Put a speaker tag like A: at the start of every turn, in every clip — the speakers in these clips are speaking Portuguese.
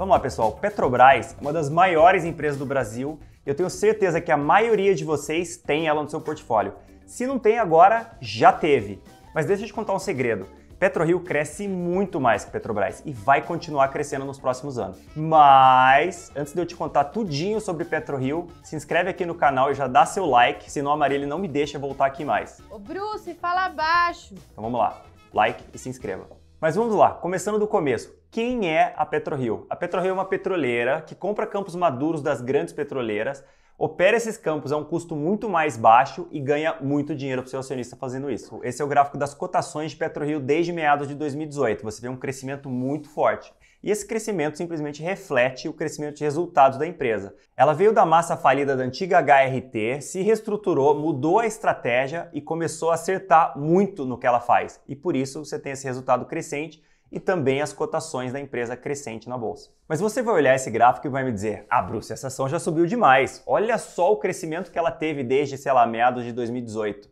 A: Vamos lá, pessoal. Petrobras é uma das maiores empresas do Brasil. Eu tenho certeza que a maioria de vocês tem ela no seu portfólio. Se não tem agora, já teve. Mas deixa eu te contar um segredo. PetroRio cresce muito mais que Petrobras e vai continuar crescendo nos próximos anos. Mas, antes de eu te contar tudinho sobre PetroRio, se inscreve aqui no canal e já dá seu like, senão a Marília não me deixa voltar aqui mais. Ô Bruce, fala baixo! Então vamos lá, like e se inscreva. Mas vamos lá, começando do começo. Quem é a PetroRio? A PetroRio é uma petroleira que compra campos maduros das grandes petroleiras, opera esses campos a um custo muito mais baixo e ganha muito dinheiro para o seu acionista fazendo isso. Esse é o gráfico das cotações de PetroRio desde meados de 2018. Você vê um crescimento muito forte. E esse crescimento simplesmente reflete o crescimento de resultados da empresa. Ela veio da massa falida da antiga HRT, se reestruturou, mudou a estratégia e começou a acertar muito no que ela faz. E por isso você tem esse resultado crescente e também as cotações da empresa crescente na bolsa. Mas você vai olhar esse gráfico e vai me dizer: "Ah, Bruce, essa ação já subiu demais. Olha só o crescimento que ela teve desde, sei lá, meados de 2018".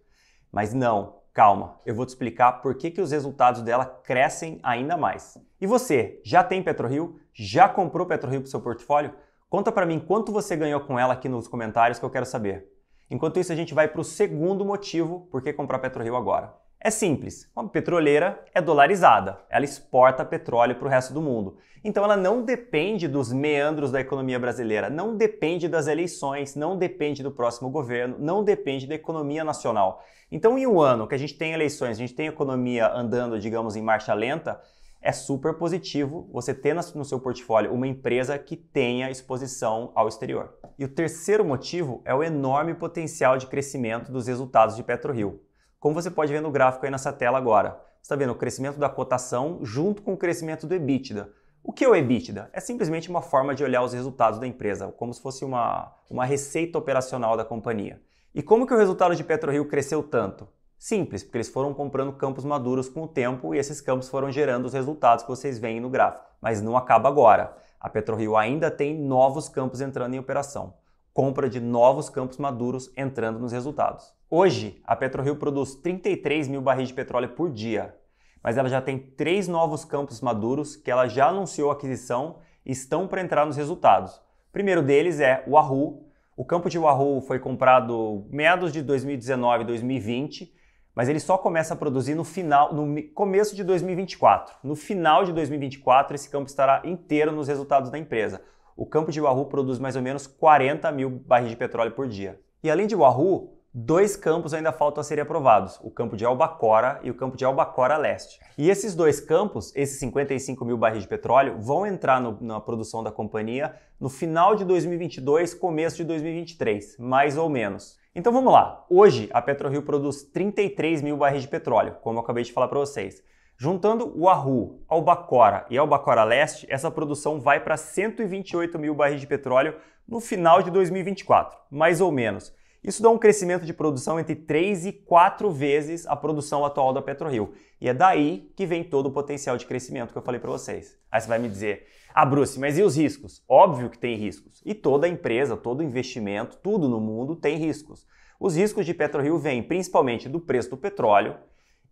A: Mas não, Calma, eu vou te explicar por que, que os resultados dela crescem ainda mais. E você, já tem PetroRio? Já comprou PetroRio para o seu portfólio? Conta para mim quanto você ganhou com ela aqui nos comentários que eu quero saber. Enquanto isso, a gente vai para o segundo motivo por que comprar PetroRio agora. É simples, uma petroleira é dolarizada, ela exporta petróleo para o resto do mundo. Então ela não depende dos meandros da economia brasileira, não depende das eleições, não depende do próximo governo, não depende da economia nacional. Então, em um ano que a gente tem eleições, a gente tem economia andando, digamos, em marcha lenta, é super positivo você ter no seu portfólio uma empresa que tenha exposição ao exterior. E o terceiro motivo é o enorme potencial de crescimento dos resultados de PetroRio. Como você pode ver no gráfico aí nessa tela agora. Você está vendo o crescimento da cotação junto com o crescimento do EBITDA. O que é o EBITDA? É simplesmente uma forma de olhar os resultados da empresa, como se fosse uma, uma receita operacional da companhia. E como que o resultado de PetroRio cresceu tanto? Simples, porque eles foram comprando campos maduros com o tempo e esses campos foram gerando os resultados que vocês veem no gráfico. Mas não acaba agora. A PetroRio ainda tem novos campos entrando em operação compra de novos campos maduros entrando nos resultados. Hoje, a PetroRio produz 33 mil barris de petróleo por dia, mas ela já tem três novos campos maduros que ela já anunciou aquisição e estão para entrar nos resultados. O primeiro deles é o Wahoo. O campo de Wahoo foi comprado meados de 2019 e 2020 mas ele só começa a produzir no final, no começo de 2024. No final de 2024, esse campo estará inteiro nos resultados da empresa o campo de Wahoo produz mais ou menos 40 mil barris de petróleo por dia. E além de Wahoo, dois campos ainda faltam a serem aprovados, o campo de Albacora e o campo de Albacora Leste. E esses dois campos, esses 55 mil barris de petróleo, vão entrar no, na produção da companhia no final de 2022, começo de 2023, mais ou menos. Então vamos lá. Hoje a PetroRio produz 33 mil barris de petróleo, como eu acabei de falar para vocês. Juntando o Wahoo, Albacora e Albacora Leste, essa produção vai para 128 mil barris de petróleo no final de 2024, mais ou menos. Isso dá um crescimento de produção entre 3 e 4 vezes a produção atual da PetroRio. E é daí que vem todo o potencial de crescimento que eu falei para vocês. Aí você vai me dizer, ah, Bruce, mas e os riscos? Óbvio que tem riscos. E toda empresa, todo investimento, tudo no mundo tem riscos. Os riscos de PetroRio vêm principalmente do preço do petróleo,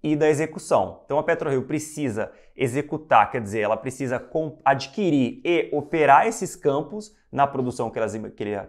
A: e da execução. Então a PetroRio precisa executar, quer dizer, ela precisa adquirir e operar esses campos na produção que ela,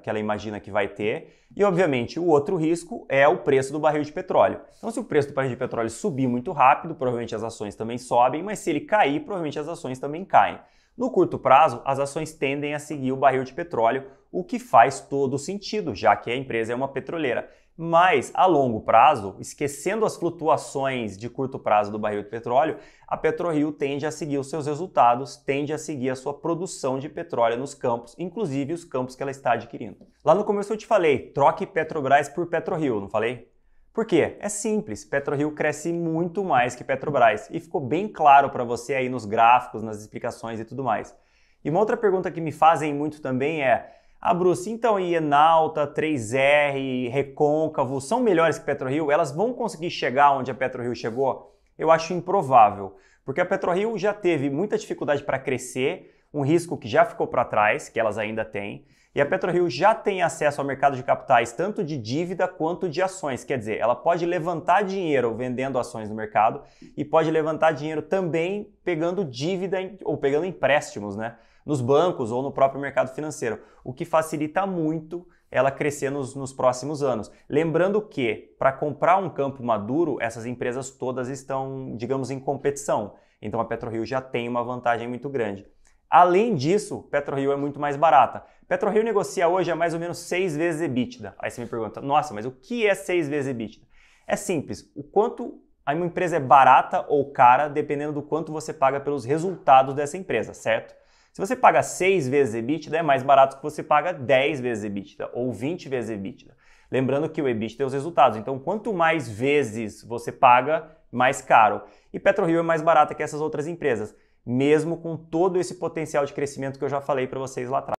A: que, ela imagina que vai ter. E obviamente o outro risco é o preço do barril de petróleo. Então se o preço do barril de petróleo subir muito rápido, provavelmente as ações também sobem, mas se ele cair, provavelmente as ações também caem. No curto prazo, as ações tendem a seguir o barril de petróleo, o que faz todo sentido, já que a empresa é uma petroleira. Mas a longo prazo, esquecendo as flutuações de curto prazo do barril de petróleo, a PetroRio tende a seguir os seus resultados, tende a seguir a sua produção de petróleo nos campos, inclusive os campos que ela está adquirindo. Lá no começo eu te falei, troque Petrobras por PetroRio, não falei? Por quê? É simples, PetroRio cresce muito mais que Petrobras e ficou bem claro para você aí nos gráficos, nas explicações e tudo mais. E uma outra pergunta que me fazem muito também é: ah, Bruce, então e Enalta, 3R, Recôncavo, são melhores que PetroRio? Elas vão conseguir chegar onde a PetroRio chegou? Eu acho improvável, porque a PetroRio já teve muita dificuldade para crescer, um risco que já ficou para trás, que elas ainda têm, e a PetroRio já tem acesso ao mercado de capitais, tanto de dívida quanto de ações. Quer dizer, ela pode levantar dinheiro vendendo ações no mercado e pode levantar dinheiro também pegando dívida ou pegando empréstimos, né? nos bancos ou no próprio mercado financeiro, o que facilita muito ela crescer nos, nos próximos anos. Lembrando que, para comprar um campo maduro, essas empresas todas estão, digamos, em competição. Então a PetroRio já tem uma vantagem muito grande. Além disso, PetroRio é muito mais barata. PetroRio negocia hoje a mais ou menos seis vezes EBITDA. Aí você me pergunta, nossa, mas o que é seis vezes EBITDA? É simples, o quanto a uma empresa é barata ou cara, dependendo do quanto você paga pelos resultados dessa empresa, certo? Se você paga 6 vezes EBITDA, é mais barato que você paga 10 vezes EBITDA ou 20 vezes EBITDA. Lembrando que o EBITDA é os resultados. Então, quanto mais vezes você paga, mais caro. E PetroRio é mais barata que essas outras empresas, mesmo com todo esse potencial de crescimento que eu já falei para vocês lá atrás.